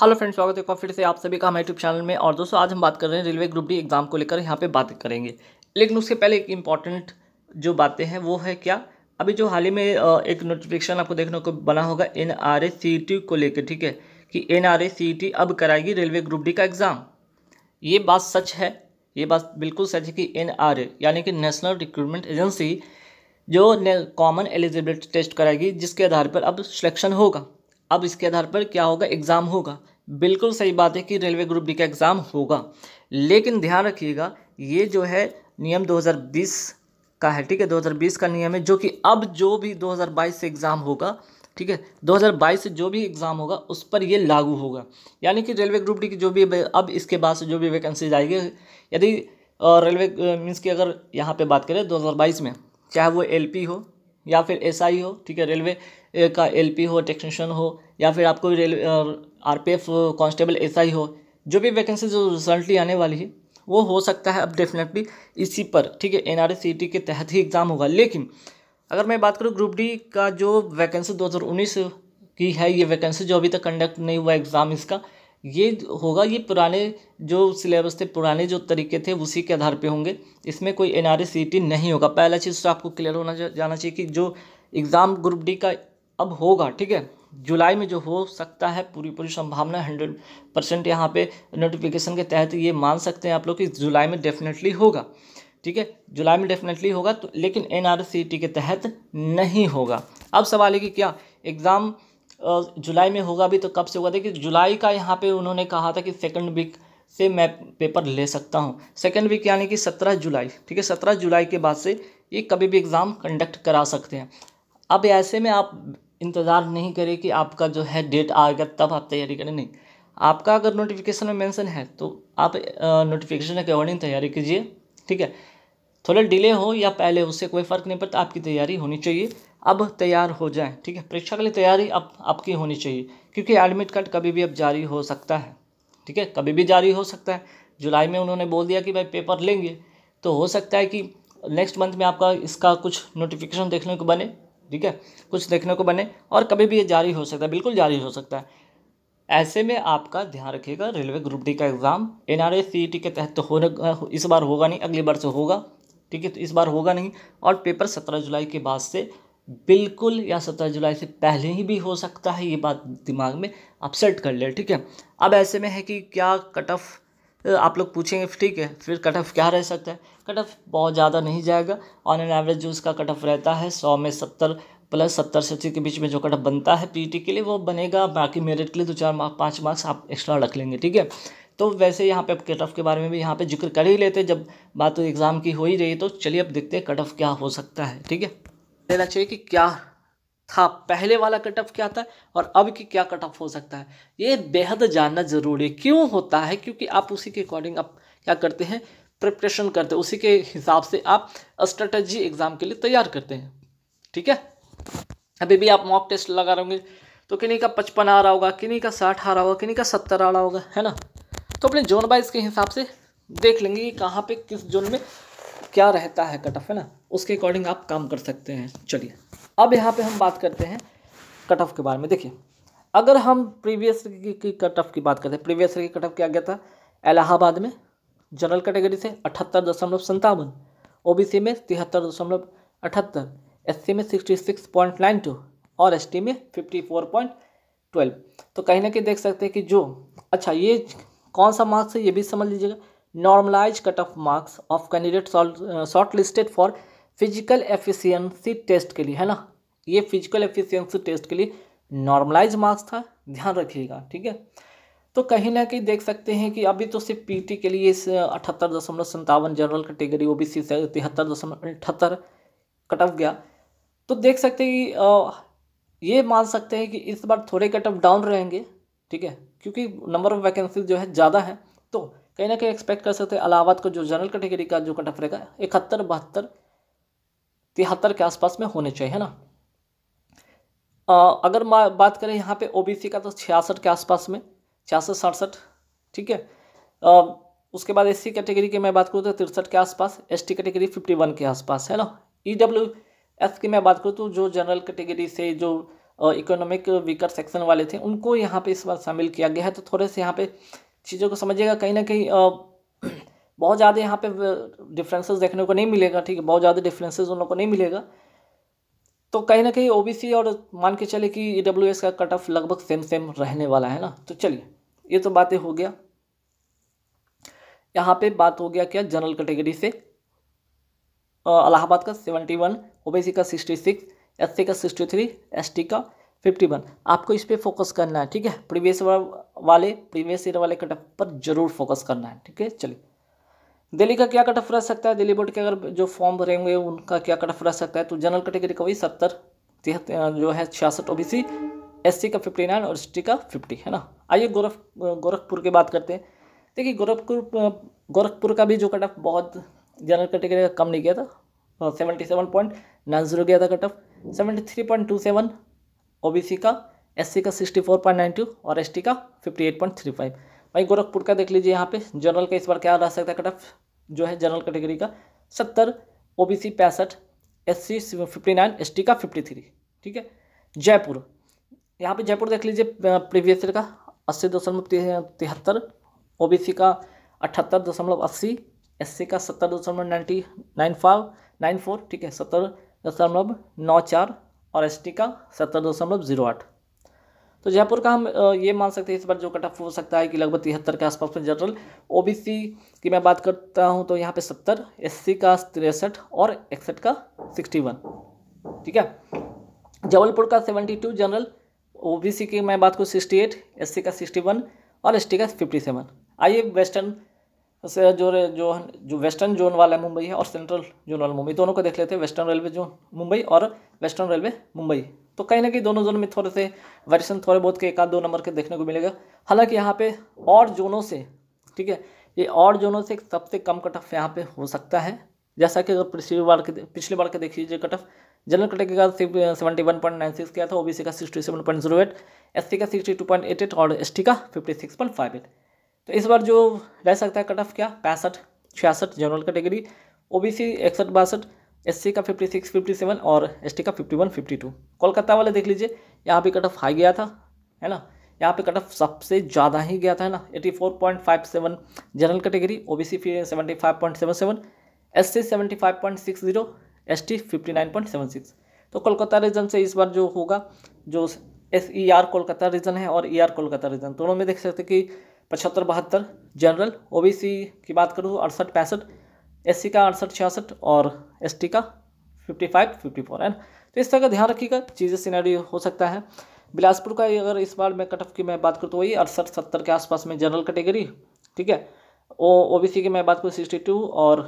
hello friend स्वागत है एक बार फिर से आप सभी का हमारे यूट्यूब चैनल में और दोस्तों आज हम बात कर रहे हैं रेलवे ग्रुप डी एग्ज़ाम को लेकर यहाँ पे बात करेंगे लेकिन उसके पहले एक इम्पॉर्टेंट जो बातें हैं वो है क्या अभी जो हाल ही में एक नोटिफिकेशन आपको देखने को बना होगा एन आर को लेकर ठीक है कि एन आर अब कराएगी रेलवे ग्रुप डी का एग्ज़ाम ये बात सच है ये बात बिल्कुल सच है कि एन यानी कि नेशनल रिक्रूटमेंट एजेंसी जो कॉमन एलिजिबिलिटी टेस्ट कराएगी जिसके आधार पर अब सिलेक्शन होगा अब इसके आधार पर क्या होगा एग्ज़ाम होगा बिल्कुल सही बात है कि रेलवे ग्रुप डी का एग्ज़ाम होगा लेकिन ध्यान रखिएगा ये जो है नियम 2020 का है ठीक है 2020 का नियम है जो कि अब जो भी 2022 से एग्ज़ाम होगा ठीक है 2022 से जो भी एग्ज़ाम होगा उस पर ये लागू होगा यानी कि रेलवे ग्रुप डी की जो भी अब इसके बाद से जो भी वैकेंसीज आएगी यदि रेलवे मीन्स की अगर यहाँ पर बात करें दो में चाहे वो एल हो या फिर एस SI हो ठीक है रेलवे का एल हो टेक्नीशियन हो या फिर आपको railway R P F constable S I हो जो भी वैकेंसी जो रिजल्टली आने वाली है वो हो सकता है अब डेफिनेटली इसी पर ठीक है एन आर सी टी के तहत ही एग्ज़ाम होगा लेकिन अगर मैं बात करूँ ग्रुप डी का जो वैकेंसी दो की है ये वैकेंसी जो अभी तक कंडक्ट नहीं हुआ एग्ज़ाम इसका ये होगा ये पुराने जो सिलेबस थे पुराने जो तरीके थे उसी के आधार पे होंगे इसमें कोई एन आर नहीं होगा पहला चीज़ तो आपको क्लियर होना जाना चाहिए कि जो एग्ज़ाम ग्रुप डी का अब होगा ठीक है जुलाई में जो हो सकता है पूरी पूरी संभावना हंड्रेड परसेंट यहाँ पर नोटिफिकेशन के तहत ये मान सकते हैं आप लोग कि जुलाई में डेफिनेटली होगा ठीक है जुलाई में डेफिनेटली होगा तो लेकिन एन के तहत नहीं होगा अब सवाल है कि क्या एग्ज़ाम जुलाई में होगा भी तो कब से होगा देखिए जुलाई का यहाँ पे उन्होंने कहा था कि सेकंड वीक से मैं पेपर ले सकता हूँ सेकेंड वीक यानी कि सत्रह जुलाई ठीक है सत्रह जुलाई के बाद से ये कभी भी एग्ज़ाम कंडक्ट करा सकते हैं अब ऐसे में आप इंतज़ार नहीं करें कि आपका जो है डेट आएगा तब आप तैयारी करें नहीं आपका अगर नोटिफिकेशन में मेंशन है तो आप नोटिफिकेशन के अकॉर्डिंग तैयारी कीजिए ठीक है थोड़ा डिले हो या पहले उससे कोई फ़र्क नहीं पड़ता आपकी तैयारी होनी चाहिए अब तैयार हो जाएं ठीक है परीक्षा के लिए तैयारी अब आपकी होनी चाहिए क्योंकि एडमिट कार्ड कभी भी अब जारी हो सकता है ठीक है कभी भी जारी हो सकता है जुलाई में उन्होंने बोल दिया कि भाई पेपर लेंगे तो हो सकता है कि नेक्स्ट मंथ में आपका इसका कुछ नोटिफिकेशन देखने को बने ठीक है कुछ देखने को बने और कभी भी ये जारी हो सकता है बिल्कुल जारी हो सकता है ऐसे में आपका ध्यान रखिएगा रेलवे ग्रुप डी का एग्ज़ाम एन आर के तहत तो होने इस बार होगा नहीं अगली बार से होगा ठीक है तो इस बार होगा नहीं और पेपर सत्रह जुलाई के बाद से बिल्कुल या सत्रह जुलाई से पहले ही भी हो सकता है ये बात दिमाग में आप सेट कर ले ठीक है अब ऐसे में है कि क्या कट ऑफ आप लोग पूछेंगे ठीक है फिर कट ऑफ क्या रह सकता है कट ऑफ बहुत ज़्यादा नहीं जाएगा ऑन एन एवरेज जो उसका कट ऑफ रहता है सौ में सत्तर प्लस सत्तर से अस्सी के बीच में जो कट ऑफ बनता है पी e के लिए वो बनेगा बाकी मेरिट के लिए दो चार मार्क पाँच मार्क्स आप एक्स्ट्रा रख लेंगे ठीक है तो वैसे यहाँ पे कट ऑफ के बारे में भी यहाँ पे जिक्र कर ही लेते जब बात एग्ज़ाम तो की हो ही रही तो चलिए अब देखते हैं कट ऑफ क्या हो सकता है ठीक है लेना चाहिए कि क्या था पहले वाला कट ऑफ क्या था और अब की क्या कट ऑफ हो सकता है ये बेहद जानना ज़रूरी है क्यों होता है क्योंकि आप उसी के अकॉर्डिंग आप क्या करते हैं प्रिपरेशन करते हैं उसी के हिसाब से आप स्ट्रेटजी एग्ज़ाम के लिए तैयार करते हैं ठीक है अभी भी आप मॉक टेस्ट लगा रहे होंगे तो किन्हीं का पचपन आ रहा होगा किन्हीं का साठ आ रहा होगा किन्हीं का सत्तर आ रहा होगा है ना तो अपने जोन वाइज के हिसाब से देख लेंगे कि कहाँ पे किस जोन में क्या रहता है कट ऑफ है ना उसके अकॉर्डिंग आप काम कर सकते हैं चलिए अब यहाँ पे हम बात करते हैं कट ऑफ के बारे में देखिए अगर हम प्रीवियस की कट ऑफ की बात करते हैं प्रीवियस की कट ऑफ क्या गया था इलाहाबाद में जनरल कैटेगरी से अठहत्तर दशमलव संतावन ओ में तिहत्तर दशमलव अठहत्तर एस में sixty six point nine two और एस में फिफ्टी फोर पॉइंट ट्वेल्व तो कहीं ना कहीं देख सकते हैं कि जो अच्छा ये कौन सा मार्क्स है ये भी समझ लीजिएगा normalise cut off marks of candidate shortlisted for physical efficiency test के लिए है ना ये फिजिकल एफिशिएंसी टेस्ट के लिए नॉर्मलाइज मार्क्स था ध्यान रखिएगा ठीक है तो कहीं ना कहीं देख सकते हैं कि अभी तो सिर्फ पीटी के लिए इस अठहत्तर दशमलव संतावन general category O B C से तिहत्तर दशमलव अठहत्तर कट ऑफ गया तो देख सकते हैं कि ये मान सकते हैं कि इस बार थोड़े कट ऑफ डाउन रहेंगे ठीक है क्योंकि नंबर ऑफ वैकेंसी जो है ज़्यादा है तो कहीं ना कहीं एक्सपेक्ट कर सकते हैं अलाहाबाद को जो जनरल कैटेगरी का जो कट ऑफ रहेगा इकहत्तर बहत्तर तिहत्तर के आसपास में होने चाहिए है ना आ, अगर बात करें यहाँ पे ओबीसी का तो छियासठ के आसपास में छियासठ सड़सठ ठीक है उसके बाद एससी कैटेगरी की मैं बात करूँ तो तिरसठ के आसपास एसटी कैटेगरी फिफ्टी वन के आसपास है ना ई डब्ल्यू एस की मैं बात करूँ तो जो जनरल कैटेगरी से जो इकोनॉमिक वीकर सेक्शन वाले थे उनको यहाँ पे इस बार शामिल किया गया है तो थोड़े से यहाँ पे चीज़ों को समझिएगा कहीं ना कहीं बहुत ज़्यादा यहाँ पे डिफरेंसेस देखने को नहीं मिलेगा ठीक है बहुत ज़्यादा डिफरेंसेस उन लोग को नहीं मिलेगा तो कहीं ना कहीं ओबीसी और मान के चले कि ई e का कट ऑफ लगभग सेम सेम रहने वाला है ना तो चलिए ये तो बातें हो गया यहाँ पे बात हो गया क्या जनरल कैटेगरी से अलाहाबाद का सेवेंटी वन ओबीसी का सिक्सटी सिक्स एस का सिक्सटी थ्री एस का फिफ्टी वन आपको इस पर फोकस करना है ठीक है प्रीवियस वाले प्रीवियस ईयर वाले कटअप पर जरूर फोकस करना है ठीक है चलिए दिल्ली का क्या कटअप रह सकता है दिल्ली बोर्ड के अगर जो फॉर्म भरे हुए उनका क्या कटअप रह सकता है तो जनरल कैटेगरी का वही सत्तर तिहत्तर जो है छियासठ ओ बी सी एस सी का फिफ्टी नाइन और एस टी का फिफ्टी है ना आइए गोरख गोरखपुर की बात करते हैं देखिए गोरखपुर गोरखपुर का भी जो कट ऑफ बहुत जनरल कैटेगरी का कम नहीं गया था seventy seven point nine zero गया था cut off seventy three point two seven O B C का एस सी का sixty four point nine two और एस टी का fifty eight point three five वहीं गोरखपुर का देख लीजिए यहाँ पे जनरल का इस बार क्या रह सकता है कट ऑफ जो है जनरल कैटेगरी का सत्तर ओ बी सी पैंसठ S C fifty nine S T का फिफ्टी थ्री ठीक है जयपुर यहाँ पे जयपुर देख लीजिए प्रीवियस ईयर का अस्सी दशमलव तिहत्तर ओ बी सी का अठहत्तर दशमलव अस्सी एस सी का सत्तर दशमलव ninety nine five nine four ठीक है सत्तर दशमलव नौ चार और एस टी का सत्तर दशमलव जीरो आठ तो जयपुर का हम ये मान सकते हैं इस बार जो कट ऑफ हो सकता है कि लगभग तिहत्तर के आसपास में जनरल ओबीसी की मैं बात करता हूँ तो यहाँ पे सत्तर एससी का तिरसठ और इकसठ का सिक्सटी वन ठीक है जबलपुर का सेवेंटी टू जनरल ओबीसी की मैं बात करूँ सिक्सटी एट एससी का सिक्सटी वन और एस का फिफ्टी सेवन आइए वेस्टर्न से जो जो जो वेस्टर्न जोन वाला है मुंबई है और सेंट्रल जोन वाला मुंबई दोनों को देख लेते हैं वेस्टर्न रेलवे जोन मुंबई और वेस्टर्न रेलवे मुंबई तो कहीं ना कहीं दोनों जोन में थोड़े से वेरिएशन थोड़े बहुत के एक आध दो नंबर के देखने को मिलेगा हालांकि यहाँ पे और जोनों से ठीक है ये और जोनों से सबसे कम कट ऑफ यहाँ पे हो सकता है जैसा कि अगर पिछली बार के पिछली बार के देख लीजिए कट ऑफ जनरल कटेगरी का seventy one point nine six किया था ओबीसी का sixty seven point zero eight C का sixty two point eight eight और टी का fifty six point five eight तो इस बार जो रह सकता है कट ऑफ क्या पैंसठ छियासठ general category O B C इकसठ बासठ एस सी का फिफ्टी सिक्स फिफ्टी सेवन और एस टी का fifty one fifty two Kolkata वाले देख लीजिए यहाँ पे कट ऑफ हाई गया था है ना यहाँ पे कट ऑफ सबसे ज़्यादा ही गया था है ना eighty four point five seven general category O B C seventy five point seven seven S C seventy five point six zero S T fifty nine point seven six तो Kolkata region से इस बार जो होगा जो S E R Kolkata region है और E e R Kolkata region दोनों में देख सकते कि पचहत्तर बहत्तर जनरल ओ की बात करूँ तो अड़सठ पैंसठ एस का अड़सठ छियासठ और एस का फिफ्टी फाइव फिफ्टी फोर है ना तो इस तरह का ध्यान रखिएगा चीज़ें सीनरी हो सकता है बिलासपुर का अगर इस बार मैं कट ऑफ की मैं बात करूँ तो वही अड़सठ सत्तर के आसपास में जनरल कैटेगरी ठीक है ओ ओ की मैं बात करूँ सिक्सटी टू और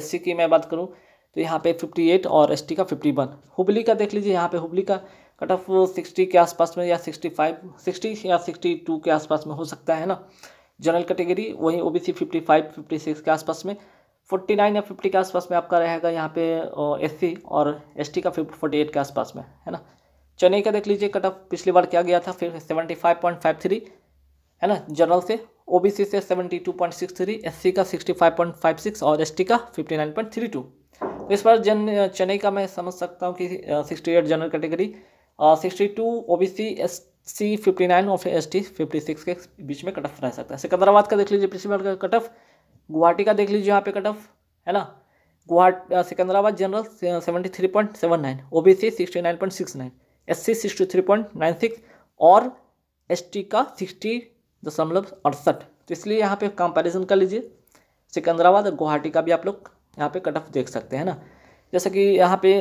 एस की मैं बात करूँ तो यहाँ पे एट और एस का फिफ्टी वन हुबली का देख लीजिए यहाँ पे हुबली का कट ऑफ सिक्सटी के आसपास में या सिक्सटी फाइव सिक्सटी या सिक्सटी टू के आसपास में हो सकता है ना जनरल कैटेगरी वहीं O B C fifty five fifty six के आसपास में फोर्टी नाइन या फिफ्टी के आसपास में आपका रहेगा यहाँ पे एस सी और एस टी का फोर्टी एट के आसपास में है ना चेन्नई का देख लीजिए कट ऑफ पिछली बार क्या गया था फिर seventy five point five three है ना जनरल से ओ से seventy two point six three S सी का sixty five point five six और एस टी का fifty nine point three two तो इस बार जन चेन्नई का मैं समझ सकता हूँ कि sixty eight general category sixty two O B C S C fifty nine और फिर एस टी फिफ्टी सिक्स के बीच में कट ऑफ रह सकता है सिकंदराबाद का देख लीजिए पिछले बार का कट ऑफ गुवाहाटी का देख लीजिए यहाँ पे कट ऑफ है ना गुवाहा Secunderabad general seventy three point seven nine O B C sixty nine point six nine S C sixty three point nine six और एस टी का सिक्सटी दशमलव अड़सठ तो इसलिए यहाँ पे कंपैरिजन कर लीजिए सिकंदराबाद और गुवाहाटी का भी आप लोग यहाँ पे कट ऑफ देख सकते हैं ना जैसे कि यहाँ पे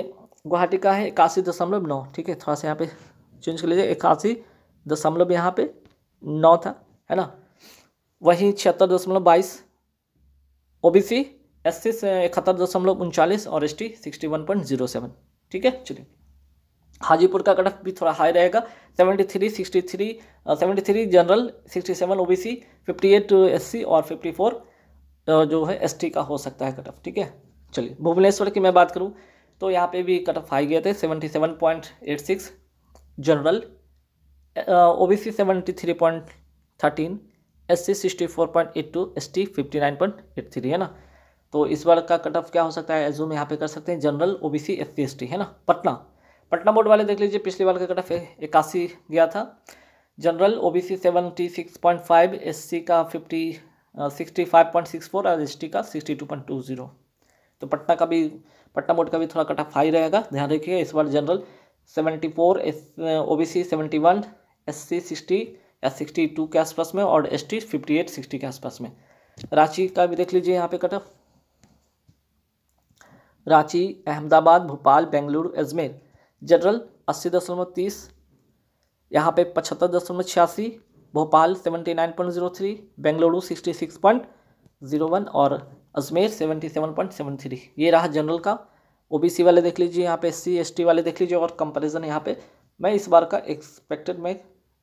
गुवाहाटी का है इक्यासी दशमलव नौ ठीक है थोड़ा सा यहाँ पे चेंज कर लीजिए इक्यासी दशमलव यहाँ पे नौ था है ना वहीं छिहत्तर दशमलव बाईस ओ बी सी एस सी इकहत्तर दशमलव उनचालीस और S T sixty one point zero seven ठीक है चलिए हाजीपुर का कटअप भी थोड़ा हाई रहेगा seventy three sixty three seventy three general sixty seven O B C fifty eight S C और फिफ्टी फोर जो है एस टी का हो सकता है कटअप ठीक है चलिए भुवनेश्वर की मैं बात करूँ तो यहाँ पे भी कट ऑफ आई गए थे seventy seven point eight six general O B C seventy three point thirteen S C sixty four point eight two S T fifty nine point eight three है ना तो इस बार का कट ऑफ क्या हो सकता है एजूम यहाँ पे कर सकते हैं general O B C S C S T है ना पटना पटना बोर्ड वाले देख लीजिए पिछले बार का कट ऑफ इक्यासी गया था general O B C seventy six point five S सी का fifty sixty five point six four और एस टी का sixty two point two zero तो पटना का भी पटना बोर्ड का भी थोड़ा कट ऑफ हाई रहेगा ध्यान रखिए इस बार general seventy four S O B C seventy one S C sixty या सिक्सटी टू के आसपास में और S T fifty eight sixty के आसपास में रांची का भी देख लीजिए यहाँ पे cut off Ranchi Ahmedabad Bhopal Bengaluru Ajmer general अस्सी दशमलव तीस यहाँ पे पचहत्तर दशमलव छियासी Bhopal seventy nine point zero three Bengaluru sixty six point zero one और Ajmer seventy seven point seven three ये रहा जनरल का ओबीसी वाले देख लीजिए यहाँ पे एससी एसटी वाले देख लीजिए और कंपैरिजन यहाँ पे मैं इस बार का एक्सपेक्टेड में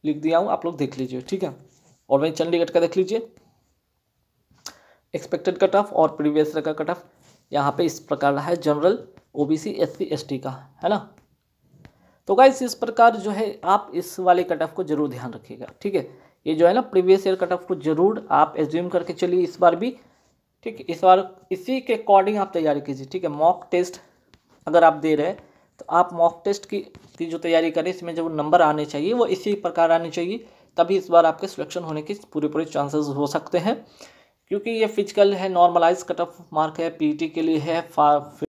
लिख दिया हूँ आप लोग देख लीजिए ठीक है और वहीं चंडीगढ़ का देख लीजिए एक्सपेक्टेड कट ऑफ और प्रीवियस का कट ऑफ यहाँ पे इस प्रकार रहा है जनरल ओबीसी एस टी का है ना तो गाइस इस प्रकार जो है आप इस वाले कट ऑफ को जरूर ध्यान रखिएगा ठीक है ये जो है ना प्रीवियस ईयर कट ऑफ को जरूर आप एज्यूम करके चलिए इस बार भी ठीक है इस बार इसी के अकॉर्डिंग आप तैयारी कीजिए ठीक है मॉक टेस्ट अगर आप दे रहे हैं तो आप मॉक टेस्ट की की जो तैयारी करें इसमें जो नंबर आने चाहिए वो इसी प्रकार आने चाहिए तभी इस बार आपके सिलेक्शन होने के पूरे पूरे चांसेस हो सकते हैं क्योंकि ये फिजिकल है नॉर्मलाइज कट ऑफ मार्क है पीटी e के लिए है फा